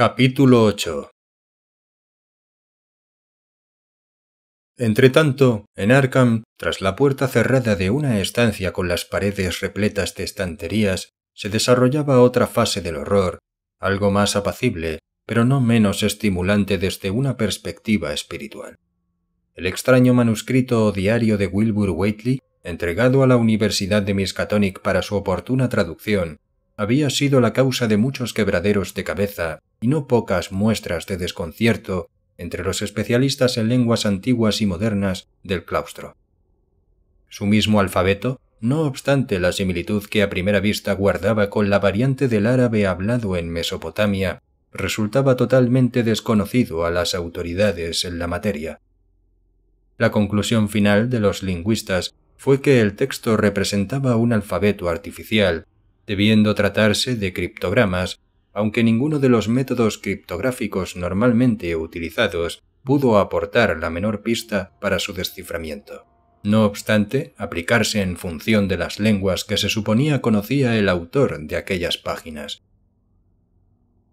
Capítulo 8 Entretanto, en Arkham, tras la puerta cerrada de una estancia con las paredes repletas de estanterías, se desarrollaba otra fase del horror, algo más apacible, pero no menos estimulante desde una perspectiva espiritual. El extraño manuscrito o diario de Wilbur Waitley, entregado a la Universidad de Miskatonic para su oportuna traducción, había sido la causa de muchos quebraderos de cabeza y no pocas muestras de desconcierto entre los especialistas en lenguas antiguas y modernas del claustro. Su mismo alfabeto, no obstante la similitud que a primera vista guardaba con la variante del árabe hablado en Mesopotamia, resultaba totalmente desconocido a las autoridades en la materia. La conclusión final de los lingüistas fue que el texto representaba un alfabeto artificial, debiendo tratarse de criptogramas, aunque ninguno de los métodos criptográficos normalmente utilizados pudo aportar la menor pista para su desciframiento. No obstante, aplicarse en función de las lenguas que se suponía conocía el autor de aquellas páginas.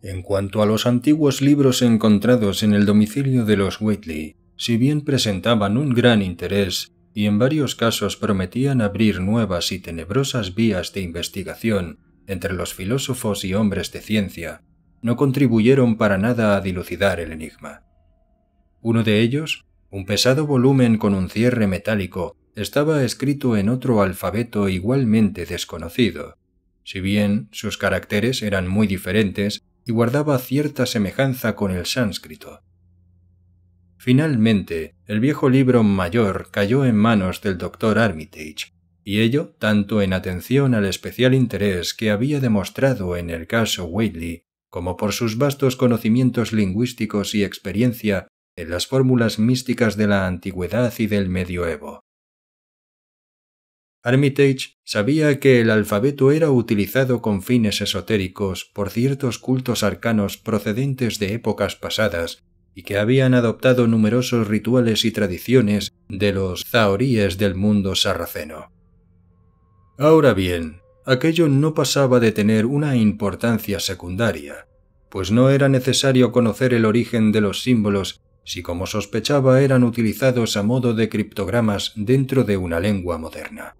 En cuanto a los antiguos libros encontrados en el domicilio de los Whitley, si bien presentaban un gran interés, y en varios casos prometían abrir nuevas y tenebrosas vías de investigación entre los filósofos y hombres de ciencia, no contribuyeron para nada a dilucidar el enigma. Uno de ellos, un pesado volumen con un cierre metálico, estaba escrito en otro alfabeto igualmente desconocido. Si bien sus caracteres eran muy diferentes y guardaba cierta semejanza con el sánscrito, Finalmente, el viejo libro mayor cayó en manos del doctor Armitage, y ello tanto en atención al especial interés que había demostrado en el caso Whately, como por sus vastos conocimientos lingüísticos y experiencia en las fórmulas místicas de la antigüedad y del medioevo. Armitage sabía que el alfabeto era utilizado con fines esotéricos por ciertos cultos arcanos procedentes de épocas pasadas y que habían adoptado numerosos rituales y tradiciones de los zahoríes del mundo sarraceno. Ahora bien, aquello no pasaba de tener una importancia secundaria, pues no era necesario conocer el origen de los símbolos si como sospechaba eran utilizados a modo de criptogramas dentro de una lengua moderna.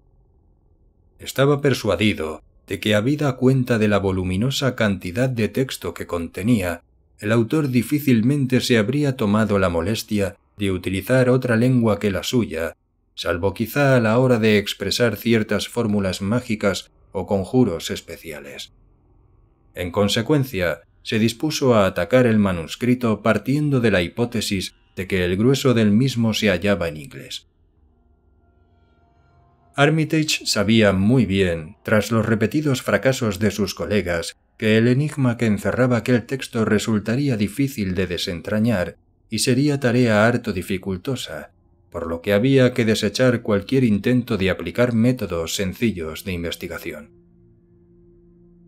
Estaba persuadido de que habida cuenta de la voluminosa cantidad de texto que contenía, el autor difícilmente se habría tomado la molestia de utilizar otra lengua que la suya, salvo quizá a la hora de expresar ciertas fórmulas mágicas o conjuros especiales. En consecuencia, se dispuso a atacar el manuscrito partiendo de la hipótesis de que el grueso del mismo se hallaba en inglés. Armitage sabía muy bien, tras los repetidos fracasos de sus colegas, que el enigma que encerraba aquel texto resultaría difícil de desentrañar y sería tarea harto dificultosa, por lo que había que desechar cualquier intento de aplicar métodos sencillos de investigación.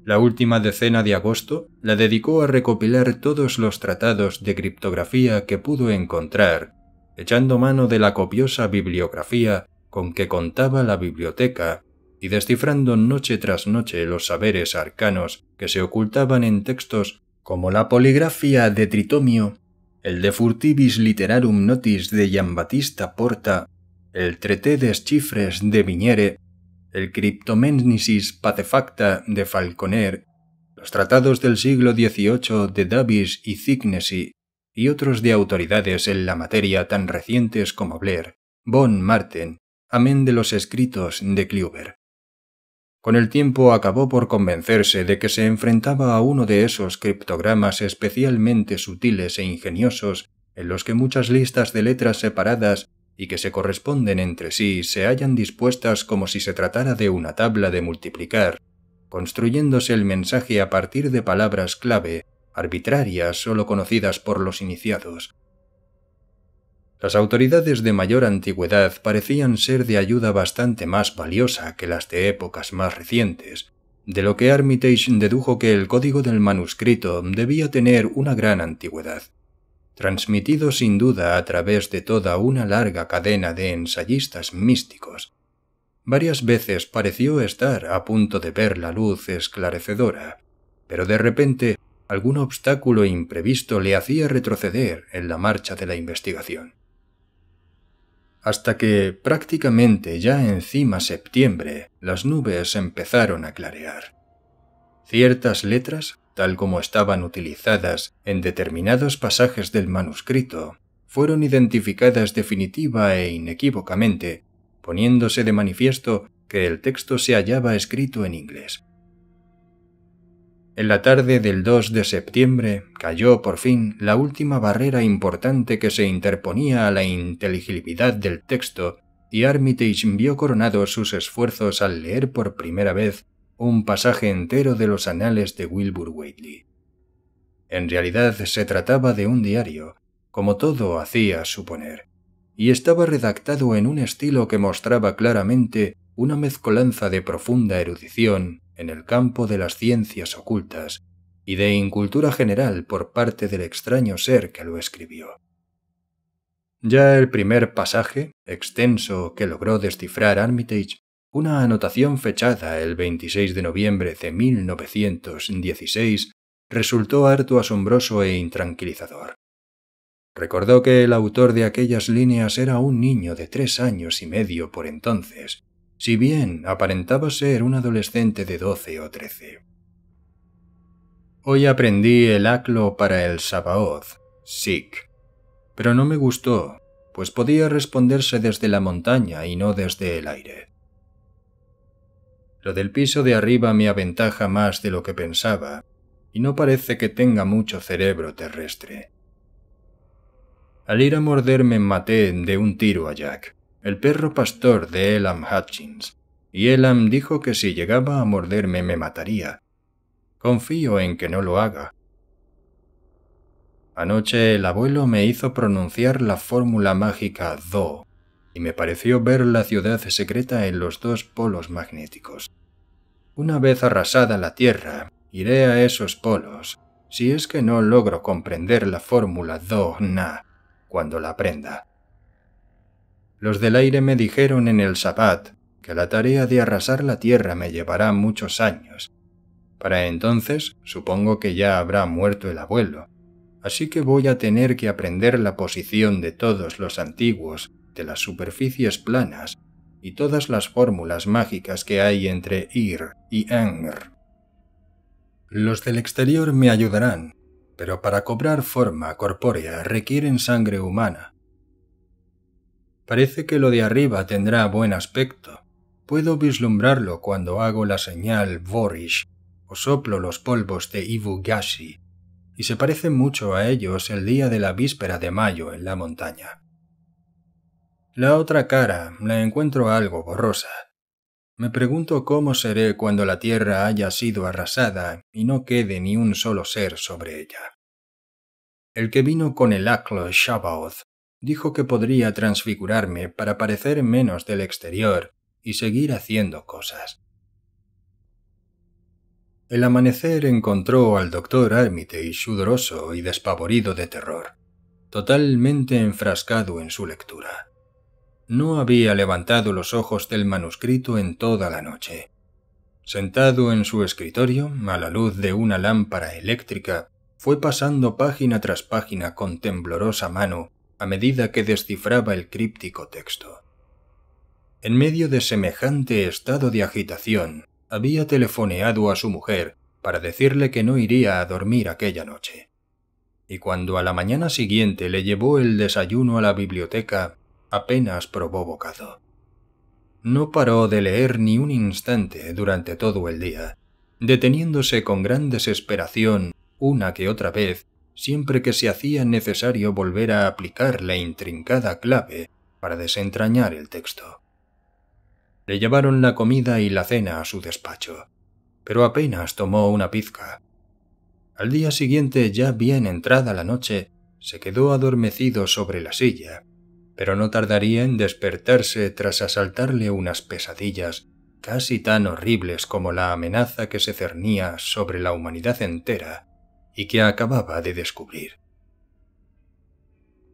La última decena de agosto la dedicó a recopilar todos los tratados de criptografía que pudo encontrar, echando mano de la copiosa bibliografía con que contaba la biblioteca y descifrando noche tras noche los saberes arcanos que se ocultaban en textos como la poligrafía de Tritomio, el de Furtivis Literarum Notis de Giambattista Porta, el Treté des Chifres de Viñere, el cryptomensis Patefacta de Falconer, los tratados del siglo XVIII de Davis y Zignesi, y otros de autoridades en la materia tan recientes como Blair, Von Marten, amén de los escritos de Kluber. Con el tiempo acabó por convencerse de que se enfrentaba a uno de esos criptogramas especialmente sutiles e ingeniosos en los que muchas listas de letras separadas y que se corresponden entre sí se hallan dispuestas como si se tratara de una tabla de multiplicar, construyéndose el mensaje a partir de palabras clave, arbitrarias solo conocidas por los iniciados, las autoridades de mayor antigüedad parecían ser de ayuda bastante más valiosa que las de épocas más recientes, de lo que Armitage dedujo que el código del manuscrito debía tener una gran antigüedad, transmitido sin duda a través de toda una larga cadena de ensayistas místicos. Varias veces pareció estar a punto de ver la luz esclarecedora, pero de repente algún obstáculo imprevisto le hacía retroceder en la marcha de la investigación hasta que prácticamente ya encima septiembre las nubes empezaron a clarear. Ciertas letras, tal como estaban utilizadas en determinados pasajes del manuscrito, fueron identificadas definitiva e inequívocamente, poniéndose de manifiesto que el texto se hallaba escrito en inglés. En la tarde del 2 de septiembre cayó por fin la última barrera importante que se interponía a la inteligibilidad del texto y Armitage vio coronados sus esfuerzos al leer por primera vez un pasaje entero de los anales de Wilbur Whately. En realidad se trataba de un diario, como todo hacía suponer, y estaba redactado en un estilo que mostraba claramente una mezcolanza de profunda erudición en el campo de las ciencias ocultas y de incultura general por parte del extraño ser que lo escribió. Ya el primer pasaje, extenso, que logró descifrar Armitage, una anotación fechada el 26 de noviembre de 1916, resultó harto asombroso e intranquilizador. Recordó que el autor de aquellas líneas era un niño de tres años y medio por entonces, si bien aparentaba ser un adolescente de 12 o 13. Hoy aprendí el aclo para el Sabaoth, sik, pero no me gustó, pues podía responderse desde la montaña y no desde el aire. Lo del piso de arriba me aventaja más de lo que pensaba, y no parece que tenga mucho cerebro terrestre. Al ir a morderme maté de un tiro a Jack el perro pastor de Elam Hutchins, y Elam dijo que si llegaba a morderme me mataría. Confío en que no lo haga. Anoche el abuelo me hizo pronunciar la fórmula mágica Do, y me pareció ver la ciudad secreta en los dos polos magnéticos. Una vez arrasada la Tierra, iré a esos polos, si es que no logro comprender la fórmula Do-Na cuando la aprenda. Los del aire me dijeron en el Sabbat que la tarea de arrasar la tierra me llevará muchos años. Para entonces supongo que ya habrá muerto el abuelo, así que voy a tener que aprender la posición de todos los antiguos, de las superficies planas y todas las fórmulas mágicas que hay entre ir y angr. Los del exterior me ayudarán, pero para cobrar forma corpórea requieren sangre humana, Parece que lo de arriba tendrá buen aspecto. Puedo vislumbrarlo cuando hago la señal Vorish o soplo los polvos de Ibugashi, y se parece mucho a ellos el día de la víspera de mayo en la montaña. La otra cara la encuentro algo borrosa. Me pregunto cómo seré cuando la tierra haya sido arrasada y no quede ni un solo ser sobre ella. El que vino con el Aklo Shabaoth dijo que podría transfigurarme para parecer menos del exterior y seguir haciendo cosas. El amanecer encontró al doctor Armitage sudoroso y despavorido de terror, totalmente enfrascado en su lectura. No había levantado los ojos del manuscrito en toda la noche. Sentado en su escritorio, a la luz de una lámpara eléctrica, fue pasando página tras página con temblorosa mano a medida que descifraba el críptico texto. En medio de semejante estado de agitación, había telefoneado a su mujer para decirle que no iría a dormir aquella noche. Y cuando a la mañana siguiente le llevó el desayuno a la biblioteca, apenas probó bocado. No paró de leer ni un instante durante todo el día, deteniéndose con gran desesperación una que otra vez siempre que se hacía necesario volver a aplicar la intrincada clave para desentrañar el texto. Le llevaron la comida y la cena a su despacho, pero apenas tomó una pizca. Al día siguiente, ya bien entrada la noche, se quedó adormecido sobre la silla, pero no tardaría en despertarse tras asaltarle unas pesadillas casi tan horribles como la amenaza que se cernía sobre la humanidad entera y que acababa de descubrir.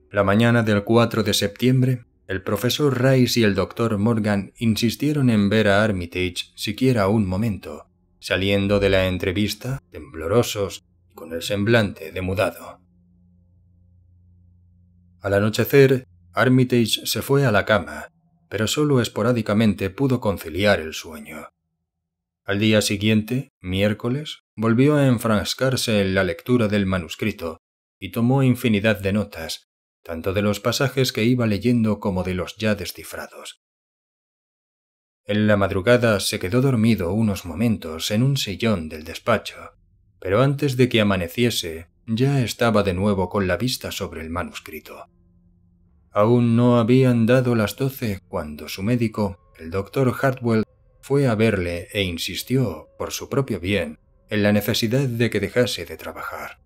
La mañana del 4 de septiembre, el profesor Rice y el doctor Morgan insistieron en ver a Armitage siquiera un momento, saliendo de la entrevista temblorosos y con el semblante demudado. Al anochecer, Armitage se fue a la cama, pero solo esporádicamente pudo conciliar el sueño. Al día siguiente, miércoles, volvió a enfrascarse en la lectura del manuscrito y tomó infinidad de notas, tanto de los pasajes que iba leyendo como de los ya descifrados. En la madrugada se quedó dormido unos momentos en un sillón del despacho, pero antes de que amaneciese ya estaba de nuevo con la vista sobre el manuscrito. Aún no habían dado las doce cuando su médico, el doctor Hartwell, fue a verle e insistió, por su propio bien, en la necesidad de que dejase de trabajar.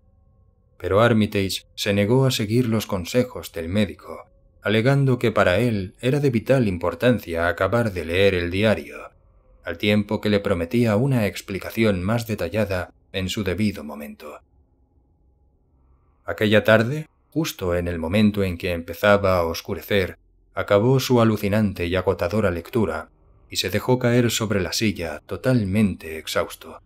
Pero Armitage se negó a seguir los consejos del médico, alegando que para él era de vital importancia acabar de leer el diario, al tiempo que le prometía una explicación más detallada en su debido momento. Aquella tarde, justo en el momento en que empezaba a oscurecer, acabó su alucinante y agotadora lectura y se dejó caer sobre la silla totalmente exhausto.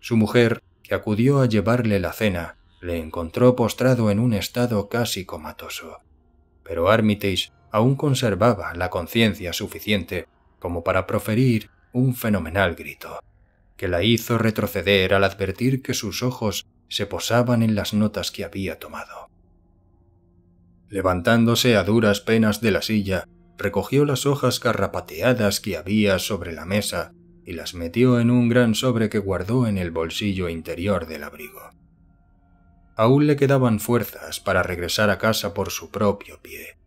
Su mujer, que acudió a llevarle la cena, le encontró postrado en un estado casi comatoso. Pero Armitage aún conservaba la conciencia suficiente como para proferir un fenomenal grito, que la hizo retroceder al advertir que sus ojos se posaban en las notas que había tomado. Levantándose a duras penas de la silla, recogió las hojas carrapateadas que había sobre la mesa y las metió en un gran sobre que guardó en el bolsillo interior del abrigo. Aún le quedaban fuerzas para regresar a casa por su propio pie,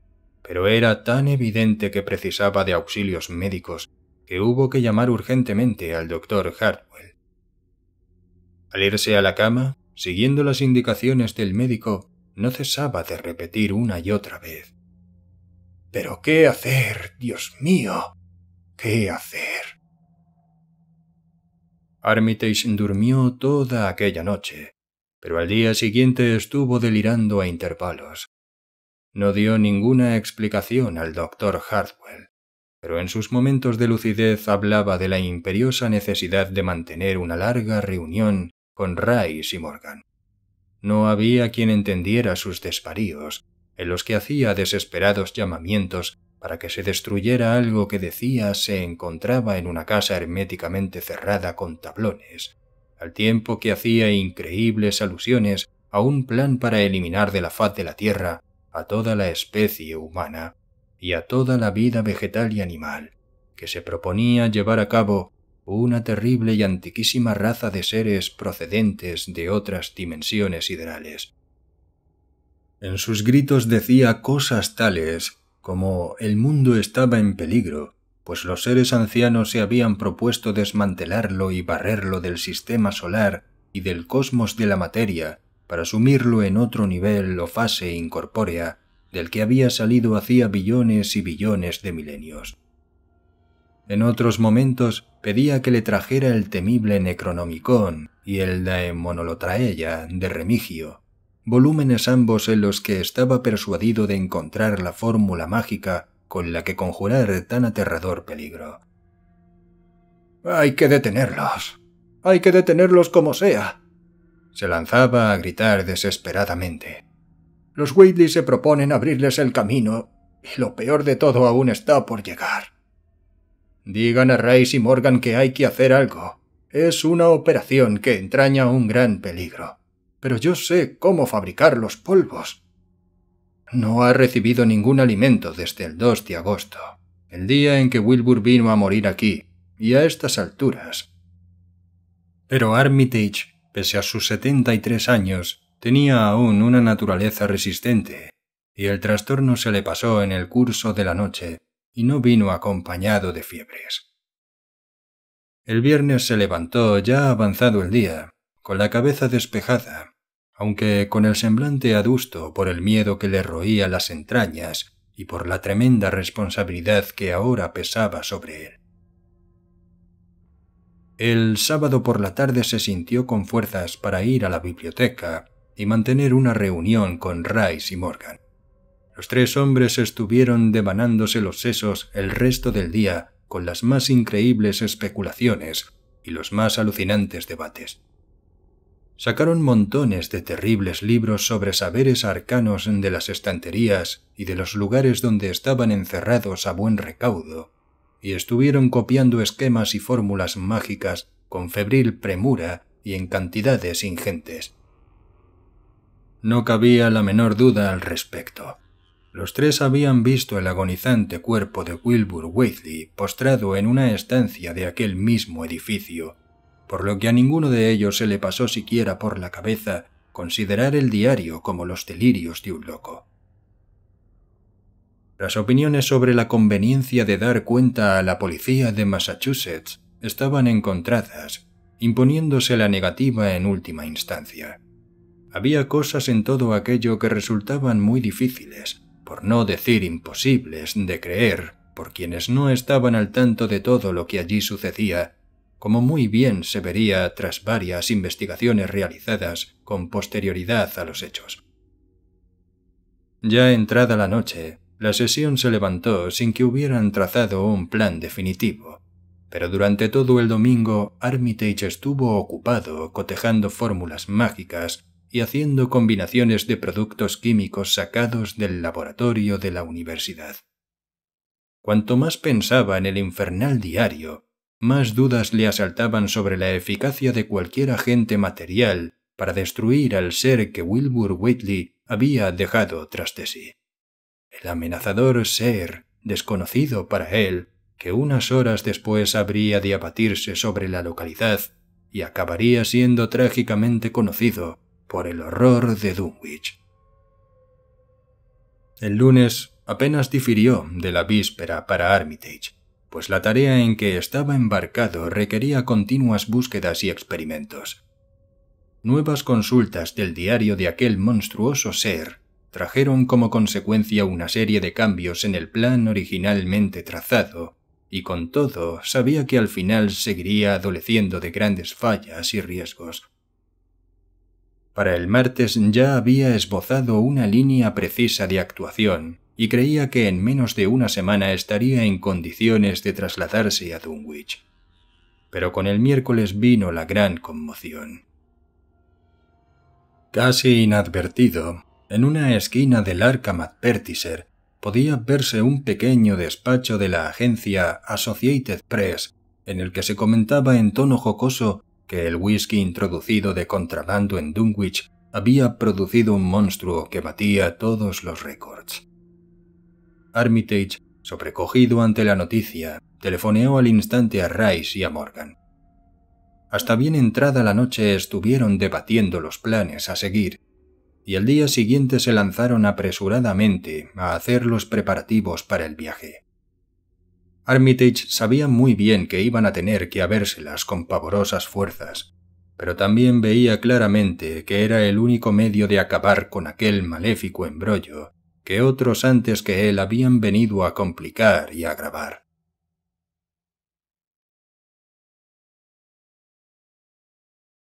pero era tan evidente que precisaba de auxilios médicos que hubo que llamar urgentemente al doctor Hartwell. Al irse a la cama, siguiendo las indicaciones del médico, no cesaba de repetir una y otra vez. Pero ¿qué hacer, Dios mío? ¿Qué hacer? Armitage durmió toda aquella noche, pero al día siguiente estuvo delirando a intervalos. No dio ninguna explicación al doctor Hartwell, pero en sus momentos de lucidez hablaba de la imperiosa necesidad de mantener una larga reunión con Rice y Morgan. No había quien entendiera sus desparíos, en los que hacía desesperados llamamientos para que se destruyera algo que decía se encontraba en una casa herméticamente cerrada con tablones, al tiempo que hacía increíbles alusiones a un plan para eliminar de la faz de la Tierra a toda la especie humana y a toda la vida vegetal y animal, que se proponía llevar a cabo una terrible y antiquísima raza de seres procedentes de otras dimensiones ideales, en sus gritos decía cosas tales como el mundo estaba en peligro, pues los seres ancianos se habían propuesto desmantelarlo y barrerlo del sistema solar y del cosmos de la materia para sumirlo en otro nivel o fase incorpórea del que había salido hacía billones y billones de milenios. En otros momentos pedía que le trajera el temible Necronomicon y el Daemonolotraella de Remigio, volúmenes ambos en los que estaba persuadido de encontrar la fórmula mágica con la que conjurar tan aterrador peligro. Hay que detenerlos. Hay que detenerlos como sea. Se lanzaba a gritar desesperadamente. Los Whitley se proponen abrirles el camino, y lo peor de todo aún está por llegar. Digan a Rice y Morgan que hay que hacer algo. Es una operación que entraña un gran peligro pero yo sé cómo fabricar los polvos. No ha recibido ningún alimento desde el 2 de agosto, el día en que Wilbur vino a morir aquí, y a estas alturas. Pero Armitage, pese a sus 73 años, tenía aún una naturaleza resistente, y el trastorno se le pasó en el curso de la noche y no vino acompañado de fiebres. El viernes se levantó ya avanzado el día con la cabeza despejada, aunque con el semblante adusto por el miedo que le roía las entrañas y por la tremenda responsabilidad que ahora pesaba sobre él. El sábado por la tarde se sintió con fuerzas para ir a la biblioteca y mantener una reunión con Rice y Morgan. Los tres hombres estuvieron devanándose los sesos el resto del día con las más increíbles especulaciones y los más alucinantes debates sacaron montones de terribles libros sobre saberes arcanos de las estanterías y de los lugares donde estaban encerrados a buen recaudo, y estuvieron copiando esquemas y fórmulas mágicas con febril premura y en cantidades ingentes. No cabía la menor duda al respecto. Los tres habían visto el agonizante cuerpo de Wilbur Waitley postrado en una estancia de aquel mismo edificio, por lo que a ninguno de ellos se le pasó siquiera por la cabeza considerar el diario como los delirios de un loco. Las opiniones sobre la conveniencia de dar cuenta a la policía de Massachusetts estaban encontradas, imponiéndose la negativa en última instancia. Había cosas en todo aquello que resultaban muy difíciles, por no decir imposibles, de creer por quienes no estaban al tanto de todo lo que allí sucedía como muy bien se vería tras varias investigaciones realizadas con posterioridad a los hechos. Ya entrada la noche, la sesión se levantó sin que hubieran trazado un plan definitivo, pero durante todo el domingo Armitage estuvo ocupado cotejando fórmulas mágicas y haciendo combinaciones de productos químicos sacados del laboratorio de la universidad. Cuanto más pensaba en el infernal diario, más dudas le asaltaban sobre la eficacia de cualquier agente material para destruir al ser que Wilbur Whitley había dejado tras de sí. El amenazador ser, desconocido para él, que unas horas después habría de abatirse sobre la localidad y acabaría siendo trágicamente conocido por el horror de Dunwich. El lunes apenas difirió de la víspera para Armitage pues la tarea en que estaba embarcado requería continuas búsquedas y experimentos. Nuevas consultas del diario de aquel monstruoso ser trajeron como consecuencia una serie de cambios en el plan originalmente trazado, y con todo sabía que al final seguiría adoleciendo de grandes fallas y riesgos. Para el martes ya había esbozado una línea precisa de actuación, y creía que en menos de una semana estaría en condiciones de trasladarse a Dunwich. Pero con el miércoles vino la gran conmoción. Casi inadvertido, en una esquina del Arkham Advertiser podía verse un pequeño despacho de la agencia Associated Press, en el que se comentaba en tono jocoso que el whisky introducido de contrabando en Dunwich había producido un monstruo que batía todos los récords. Armitage, sobrecogido ante la noticia, telefoneó al instante a Rice y a Morgan. Hasta bien entrada la noche estuvieron debatiendo los planes a seguir, y al día siguiente se lanzaron apresuradamente a hacer los preparativos para el viaje. Armitage sabía muy bien que iban a tener que habérselas con pavorosas fuerzas, pero también veía claramente que era el único medio de acabar con aquel maléfico embrollo que otros antes que él habían venido a complicar y agravar.